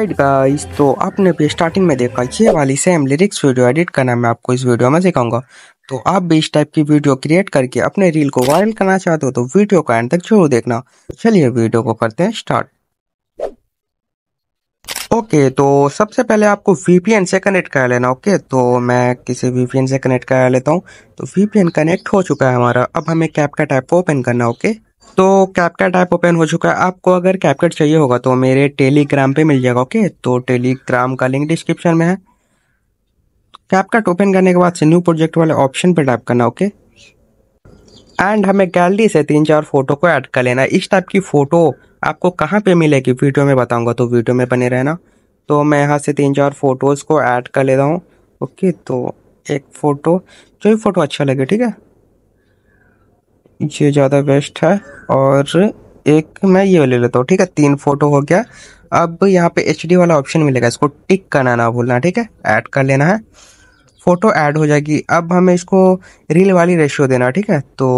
Right guys तो आपने भी स्टार्टिंग में देखा ये वाली सेम लिरिक्स वीडियो एडिट करना मैं आपको इस वीडियो में सिखाऊंगा तो आप भी इस टाइप की वीडियो क्रिएट करके अपने रील को वायरल करना चाहते हो तो वीडियो का एंड तक जरूर देखना चलिए वीडियो को करते हैं स्टार्ट ओके okay, तो सबसे पहले आपको वीपीएन से कनेक्ट कर लेना ओके okay? तो मैं किसी वीपीएन से कनेक्ट कर लेता हूँ तो वीपीएन कनेक्ट हो चुका है हमारा अब हमें कैप का टाइप को ओपन करना ओके okay? तो कैपकट ऐप ओपन हो चुका है आपको अगर कैपकट चाहिए होगा तो मेरे टेलीग्राम पे मिल जाएगा ओके तो टेलीग्राम का लिंक डिस्क्रिप्शन में है कैपकट ओपन करने के बाद से न्यू प्रोजेक्ट वाले ऑप्शन पे टाइप करना ओके एंड हमें गैलरी से तीन चार फोटो को ऐड कर लेना इस टाइप की फ़ोटो आपको कहाँ पे मिलेगी वीडियो में बताऊँगा तो वीडियो में बने रहना तो मैं यहाँ से तीन चार फ़ोटोज़ को ऐड कर लेता हूँ ओके तो एक फ़ोटो जो भी फ़ोटो अच्छा लगे ठीक है ये ज़्यादा बेस्ट है और एक मैं ये ले लेता हूँ ठीक है तीन फोटो हो गया अब यहाँ पे एच वाला ऑप्शन मिलेगा इसको टिक करना ना भूलना ठीक है ऐड कर लेना है फ़ोटो ऐड हो जाएगी अब हमें इसको रील वाली रेशियो देना ठीक है तो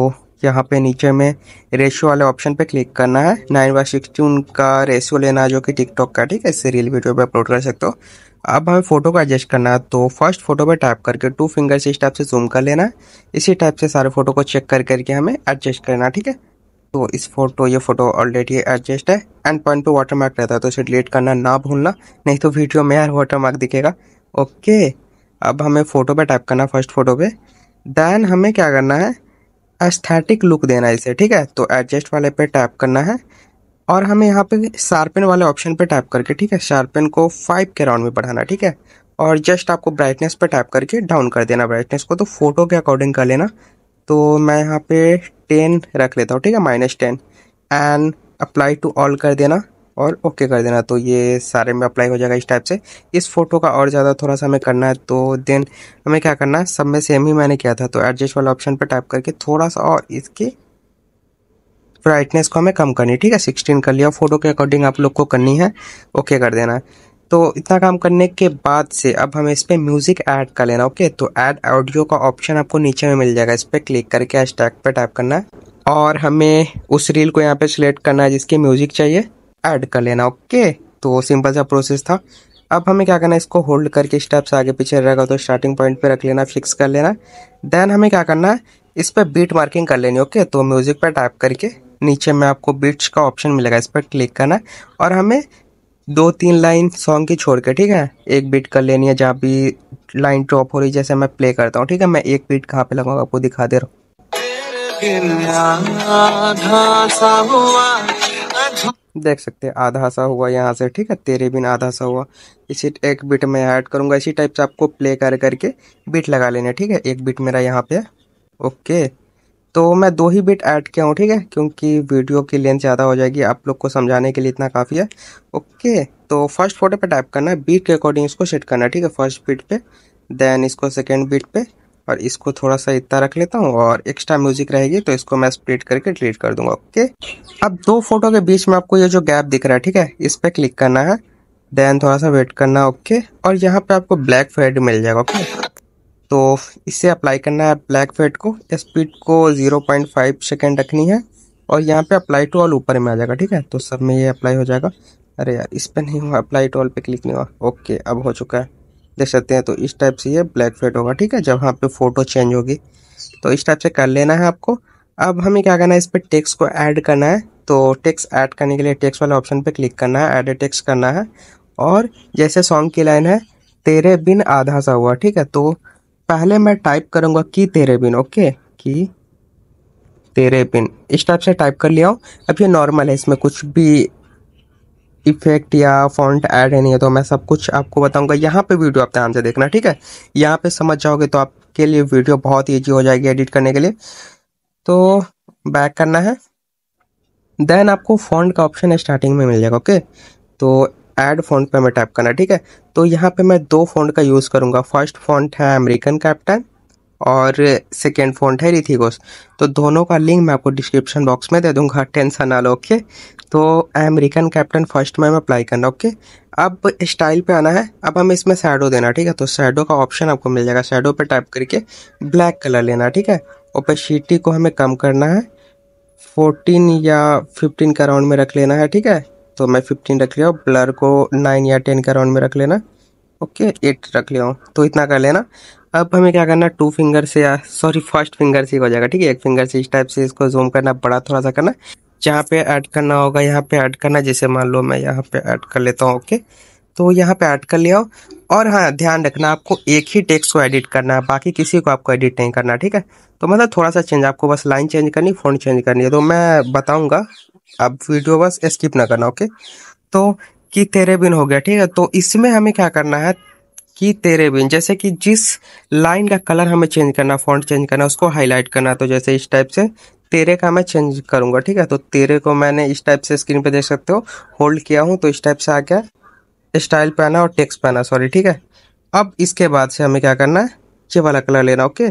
यहाँ पे नीचे में रेशियो वाले ऑप्शन पे क्लिक करना है नाइन बाई सिक्सटीन का रेशियो लेना है जो कि टिकटॉक का ठीक है इससे रील वीडियो पे अपलोड कर सकते हो अब हमें फ़ोटो को एडजस्ट करना है तो फर्स्ट फोटो पे टाइप करके टू फिंगर से इस टाइप से जूम कर लेना है इसी टाइप से सारे फोटो को चेक कर करके हमें एडजस्ट करना है ठीक है तो इस फोटो ये फोटो ऑलरेडी एडजस्ट है एंड पॉइंट पे वाटर मार्क रहता है तो इसे डिलीट करना ना भूलना नहीं तो वीडियो में यार वाटर मार्क दिखेगा ओके अब हमें फ़ोटो पे टाइप करना फर्स्ट फ़ोटो पे देन हमें क्या करना है एस्थेटिक लुक देना है इसे ठीक है तो एडजस्ट वाले पे टैप करना है और हमें यहाँ पे शार्पन वाले ऑप्शन पे टैप करके ठीक है शार्पन को फाइव के राउंड में बढ़ाना ठीक है और जस्ट आपको ब्राइटनेस पे टैप करके डाउन कर देना ब्राइटनेस को तो फोटो के अकॉर्डिंग कर लेना तो मैं यहाँ पे टेन रख लेता हूँ ठीक है minus ten and apply to all कर देना और ओके कर देना तो ये सारे में अप्लाई हो जाएगा इस टाइप से इस फोटो का और ज़्यादा थोड़ा सा हमें करना है तो देन हमें क्या करना है सब में सेम ही मैंने किया था तो एडजस्ट वाला ऑप्शन पर टाइप करके थोड़ा सा और इसकी ब्राइटनेस को हमें कम करनी है ठीक है सिक्सटीन कर लिया फोटो के अकॉर्डिंग आप लोग को करनी है ओके कर देना तो इतना काम करने के बाद से अब हमें इस पर म्यूज़िक ऐड कर लेना ओके तो ऐड ऑडियो का ऑप्शन आपको नीचे में मिल जाएगा इस पर क्लिक करके टैग पर टाइप करना है और हमें उस रील को यहाँ पे सिलेक्ट करना है जिसकी म्यूज़िक चाहिए ऐड कर लेना ओके तो सिंपल सा प्रोसेस था अब हमें क्या करना है इसको होल्ड करके स्टेप्स आगे पीछे रहेगा तो स्टार्टिंग पॉइंट पे रख लेना फिक्स कर लेना देन हमें क्या करना है इस पर बीट मार्किंग कर लेनी ओके तो म्यूज़िक पर टाइप करके नीचे में आपको बीट्स का ऑप्शन मिलेगा इस पर क्लिक करना और हमें दो तीन लाइन सॉन्ग की छोड़ के ठीक है एक बीट कर लेनी है जहाँ भी लाइन ड्रॉप हो रही है जैसे मैं प्ले करता हूँ ठीक है मैं एक बीट कहाँ पे लगाऊंगा आपको दिखा दे रहा हूँ हाँ, देख सकते हैं आधा सा हुआ यहाँ से ठीक है तेरे बिन आधा सा हुआ इसी एक बिट में ऐड करूँगा इसी टाइप से आपको प्ले कर करके बिट लगा लेना ठीक है एक बिट मेरा यहाँ पे ओके तो मैं दो ही बिट ऐड किया हूँ ठीक है क्योंकि वीडियो की लेंथ ज़्यादा हो जाएगी आप लोग को समझाने के लिए इतना काफ़ी है ओके तो फर्स्ट फोटो पर टाइप करना है बीट के अकॉर्डिंग इसको सेट करना है ठीक है फर्स्ट बीट पे देन इसको सेकेंड बीट पे और इसको थोड़ा सा इतना रख लेता हूँ और एक्स्ट्रा म्यूजिक रहेगी तो इसको मैं स्प्लिट करके डिलीट कर दूंगा ओके अब दो फोटो के बीच में आपको ये जो गैप दिख रहा है ठीक है इस पर क्लिक करना है देन थोड़ा सा वेट करना ओके और यहाँ पे आपको ब्लैक फेड मिल जाएगा ओके तो इसे अप्लाई करना है ब्लैक फेड को स्पीड को फाइव सेकेंड रखनी है और यहाँ पे अप्लाई टू ऑल ऊपर में आ जाएगा ठीक है तो सब में ये अप्लाई हो जाएगा अरे यार इस पर नहीं हुआ अप्लाई टू ऑल पे क्लिक नहीं हुआ ओके अब हो चुका है देख सकते हैं तो इस टाइप से ये ब्लैक फेड होगा ठीक है जब यहाँ पे फोटो चेंज होगी तो इस टाइप से कर लेना है आपको अब हमें क्या करना है इस पर टेक्स को ऐड करना है तो टेक्स ऐड करने के लिए टेक्स वाले ऑप्शन पे क्लिक करना है ऐड टेक्स करना है और जैसे सॉन्ग की लाइन है तेरे बिन आधा सा हुआ ठीक है तो पहले मैं टाइप करूँगा कि तेरे बिन ओके कि तेरे बिन इस टाइप से टाइप कर लिया हूँ अब ये नॉर्मल है इसमें कुछ भी इफेक्ट या फॉन्ट ऐड है नहीं है तो मैं सब कुछ आपको बताऊंगा यहाँ पे वीडियो आप ध्यान से देखना ठीक है यहाँ पे समझ जाओगे तो आपके लिए वीडियो बहुत ईजी हो जाएगी एडिट करने के लिए तो बैक करना है देन आपको फॉन्ट का ऑप्शन स्टार्टिंग में मिल जाएगा ओके तो एड फॉन्ट पे मैं टैप करना ठीक है तो यहाँ पे मैं दो फॉन्ट का यूज़ करूँगा फर्स्ट फॉन्ट है अमेरिकन कैप्टन और सेकेंड फ़ॉन्ट है रिथिकोस तो दोनों का लिंक मैं आपको डिस्क्रिप्शन बॉक्स में दे दूंगा टेंसन लो ओके तो अमेरिकन कैप्टन फर्स्ट में हम अप्लाई करना ओके अब स्टाइल पे आना है अब हमें इसमें सैडो देना ठीक है तो सैडो का ऑप्शन आपको मिल जाएगा सैडो पे टाइप करके ब्लैक कलर लेना ठीक है ओपेसिटी को हमें कम करना है फोर्टीन या फिफ्टीन का राउंड में रख लेना है ठीक है तो मैं फिफ्टीन रख लिया ब्लर को नाइन या टेन का राउंड में रख लेना ओके एट रख लिया हूँ तो इतना कर लेना अब हमें क्या करना टू फिंगर से या सॉरी फर्स्ट फिंगर से हो जाएगा ठीक है एक फिंगर से इस टाइप से इसको जूम करना बड़ा थोड़ा सा करना जहाँ पे ऐड करना होगा यहाँ पे ऐड करना जैसे मान लो मैं यहाँ पे ऐड कर लेता हूँ ओके तो यहाँ पे ऐड कर लिया हो और हाँ ध्यान रखना आपको एक ही टेक्स्ट को एडिट करना है बाकी किसी को आपको एडिट नहीं करना ठीक है तो मतलब थोड़ा सा चेंज आपको बस लाइन चेंज करनी फ़ोन चेंज करनी है तो मैं बताऊँगा आप वीडियो बस स्किप ना करना ओके तो कि तेरे बिन हो गया ठीक है तो इसमें हमें क्या करना है कि तेरे बिन जैसे कि जिस लाइन का कलर हमें चेंज करना फॉन्ट चेंज करना उसको हाईलाइट करना तो जैसे इस टाइप से तेरे का मैं चेंज करूँगा ठीक है तो तेरे को मैंने इस टाइप से स्क्रीन पे देख सकते हो होल्ड किया हूँ तो इस टाइप से आ गया स्टाइल पे आना और टेक्स्ट पे आना सॉरी ठीक है अब इसके बाद से हमें क्या करना है ये वाला कलर लेना ओके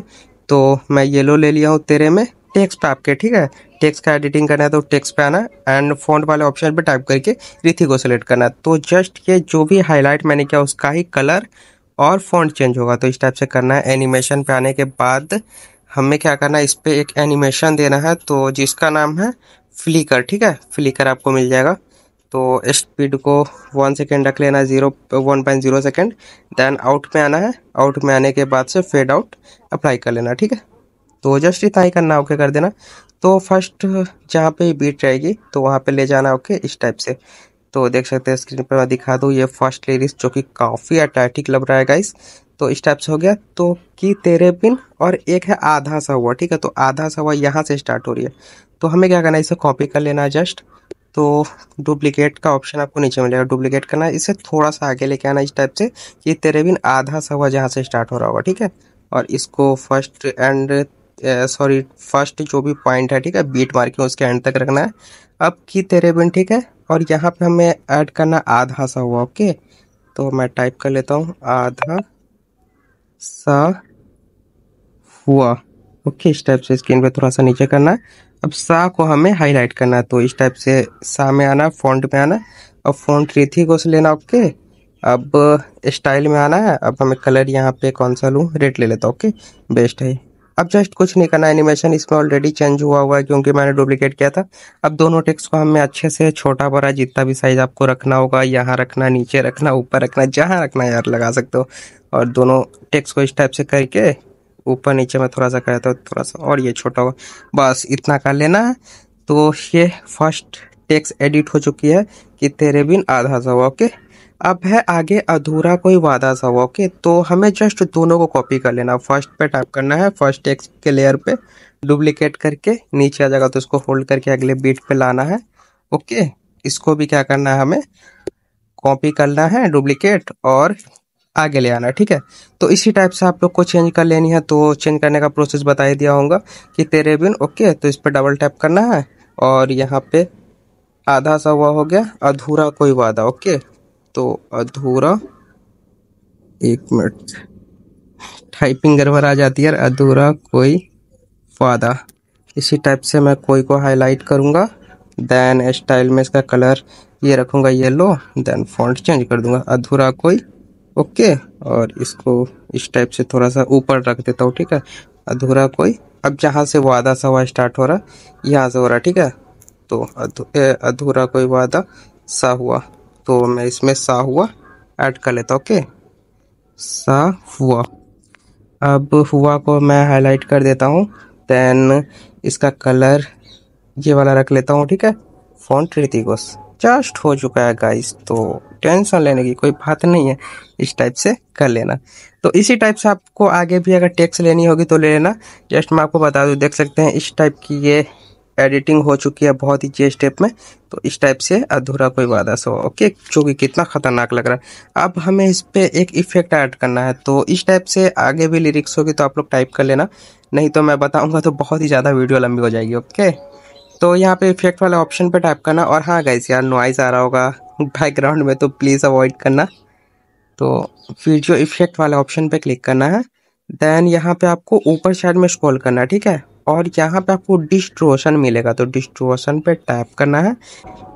तो मैं येलो ले लिया हूँ तेरे में टेक्स्ट पे आपके ठीक है टेक्स्ट का एडिटिंग करना है तो टेक्स्ट पे आना एंड फॉन्ट वाले ऑप्शन पे टाइप करके रिथी को सेलेक्ट करना है तो जस्ट ये जो भी हाईलाइट मैंने किया उसका ही कलर और फॉन्ट चेंज होगा तो इस टाइप से करना है एनिमेशन पे आने के बाद हमें क्या करना है इस पर एक एनिमेशन देना है तो जिसका नाम है फ्लिकर ठीक है फ्लिकर आपको मिल जाएगा तो स्पीड को वन सेकेंड रख लेना zero one point zero second then out में आना है आउट में आने के बाद से फेड आउट अप्लाई कर लेना ठीक है तो जस्ट ही करना ओके कर देना तो फर्स्ट जहाँ पे बीट रहेगी तो वहाँ पे ले जाना ओके इस टाइप से तो देख सकते हैं स्क्रीन पर मैं दिखा दूँ ये फर्स्ट लेडीज जो कि काफ़ी अटैटिक लग रहा है गाइस तो इस टाइप से हो गया तो कि तेरे पिन और एक है आधा सा हुआ ठीक है तो आधा सा हुआ यहाँ से स्टार्ट हो रही है तो हमें क्या करना है इसे कॉपी कर लेना है जस्ट तो डुप्लीकेट का ऑप्शन आपको नीचे मिलेगा डुप्लीकेट करना है इसे थोड़ा सा आगे लेके आना इस टाइप से कि तेरे बिन आधा सा हुआ जहाँ से स्टार्ट हो रहा होगा ठीक है और इसको फर्स्ट एंड सॉरी फर्स्ट जो भी पॉइंट है ठीक है बीट मार्किंग उसके एंड तक रखना है अब की तेरे बिन ठीक है और यहाँ पे हमें ऐड करना आधा सा हुआ ओके तो मैं टाइप कर लेता हूँ आधा सा हुआ ओके इस टाइप से स्क्रीन पे थोड़ा सा नीचे करना है अब सा को हमें हाईलाइट करना है तो इस टाइप से सा में आना फॉन्ट में आना अब फॉन्ट रीथी को से लेना ओके अब स्टाइल में आना है अब हमें कलर यहाँ पे कौन सा लूँ रेड ले लेता ओके बेस्ट है अब जस्ट कुछ नहीं करना एनिमेशन इसमें ऑलरेडी चेंज हुआ हुआ है क्योंकि मैंने डुप्लीकेट किया था अब दोनों टेक्स को हमें अच्छे से छोटा बड़ा जितना भी साइज आपको रखना होगा यहाँ रखना नीचे रखना ऊपर रखना जहाँ रखना यार लगा सकते हो और दोनों टेक्स को इस टाइप से करके ऊपर नीचे में थोड़ा सा करता हूँ थोड़ा सा और ये छोटा होगा बस इतना कर लेना है तो ये फर्स्ट टेक्स एडिट हो चुकी है कि तेरे बिन आधा सा हुआ ओके अब है आगे अधूरा कोई वादा सा हुआ ओके तो हमें जस्ट दोनों को कॉपी कर लेना फर्स्ट पे टाइप करना है फर्स्ट एक्स के लेयर पे डुप्लीकेट करके नीचे आ जाएगा तो इसको होल्ड करके अगले बीट पे लाना है ओके इसको भी क्या करना है हमें कॉपी करना है डुप्लीकेट और आगे ले आना ठीक है तो इसी टाइप से आप लोग को चेंज कर लेनी है तो चेंज करने का प्रोसेस बता ही दिया होगा कि तेरे बिन ओके तो इस पर डबल टैप करना है और यहाँ पे आधा सा हुआ हो गया अधूरा कोई वादा ओके तो अधूरा एक मिनट टाइपिंग गड़बड़ आ जाती है अधूरा कोई वादा इसी टाइप से मैं कोई को हाईलाइट करूँगा देन स्टाइल में इसका कलर ये रखूँगा येलो देन फॉन्ट चेंज कर दूँगा अधूरा कोई ओके और इसको इस टाइप से थोड़ा सा ऊपर रख देता हूँ ठीक है अधूरा कोई अब जहाँ से वादा सा हुआ स्टार्ट हो रहा है यहाँ से हो रहा ठीक है तो अधूरा कोई वादा सा हुआ तो मैं इसमें सा हुआ ऐड कर लेता ओके सा हुआ अब हुआ को मैं हाईलाइट कर देता हूँ देन इसका कलर ये वाला रख लेता हूँ ठीक है फॉन्ट रितिकोस जस्ट हो चुका है गाइस तो टेंशन लेने की कोई बात नहीं है इस टाइप से कर लेना तो इसी टाइप से आपको आगे भी अगर टेक्स लेनी होगी तो ले लेना जस्ट मैं आपको बता दूँ देख सकते हैं इस टाइप की ये एडिटिंग हो चुकी है बहुत ही चे स्टेप में तो इस टाइप से अधूरा कोई वादा सो ओके जो कि कितना खतरनाक लग रहा है अब हमें इस पर एक इफेक्ट ऐड करना है तो इस टाइप से आगे भी लिरिक्स होगी तो आप लोग टाइप कर लेना नहीं तो मैं बताऊँगा तो बहुत ही ज़्यादा वीडियो लंबी हो जाएगी ओके तो यहाँ पे इफेक्ट वाले ऑप्शन पे टाइप करना और हाँ गाइस यार नॉइज़ आ रहा होगा बैकग्राउंड में तो प्लीज़ अवॉइड करना तो वीडियो इफेक्ट वाले ऑप्शन पे क्लिक करना है देन यहाँ पे आपको ऊपर साइड में स्क्रॉल करना है ठीक है और यहाँ पे आपको डिस्ट्रोशन मिलेगा तो डिस्ट्रोशन पे टैप करना है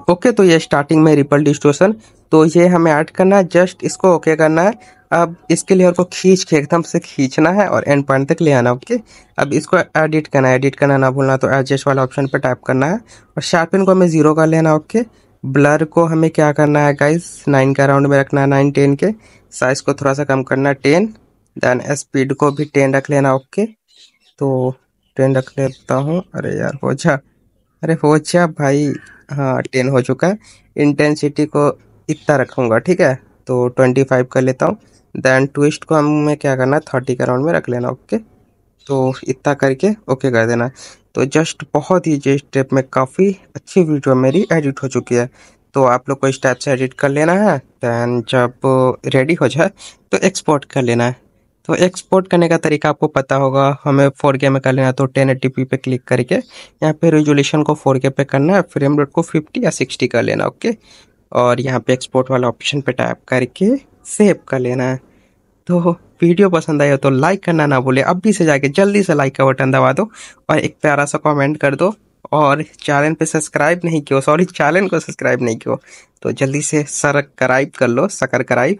ओके तो ये स्टार्टिंग में रिपल डिस्ट्रोशन तो ये हमें ऐड करना है जस्ट इसको ओके करना है अब इसके और को खींच के एकदम से खींचना है और एंड पॉइंट तक ले आना ओके अब इसको एडिट करना है एडिट करना ना भूलना तो एडजस्ट वाला ऑप्शन पर टाइप करना है और शार्पिन को हमें जीरो का लेना ओके ब्लर को हमें क्या करना है गाइस नाइन का राउंड में रखना है नाइन टेन के साइज को थोड़ा सा कम करना है टेन देन स्पीड को भी टेन रख लेना ओके तो टेन रख लेता हूँ अरे यार हो जा अरे हो जा भाई हाँ टेन हो चुका है इंटेंसिटी को इतना रखूँगा ठीक है तो ट्वेंटी फाइव कर लेता हूँ दैन ट्विस्ट को हमें क्या करना है थर्टी के राउंड में रख लेना ओके तो इतना करके ओके कर देना तो जस्ट बहुत ही स्टेप में काफ़ी अच्छी वीडियो मेरी एडिट हो चुकी है तो आप लोग को इस टाइप से एडिट कर लेना है दैन जब रेडी हो जाए तो एक्सपोर्ट कर लेना है तो एक्सपोर्ट करने का तरीका आपको पता होगा हमें फोर के में कर लेना तो टेन एटीपी पे क्लिक करके यहाँ पे रेजोल्यूशन को फोर के पे करना है फ्रेम रेट को फिफ्टी या सिक्सटी कर लेना ओके और यहाँ पे एक्सपोर्ट वाला ऑप्शन पे टाइप करके सेव कर लेना है तो वीडियो पसंद आई हो तो लाइक करना ना भूले अभी से जाके जल्दी से लाइक का बटन दबा दो और एक प्यारा सा कॉमेंट कर दो और चैनल पे सब्सक्राइब नहीं किया सॉरी चैनल को सब्सक्राइब नहीं किया तो जल्दी से सर कर लो सकर कराइब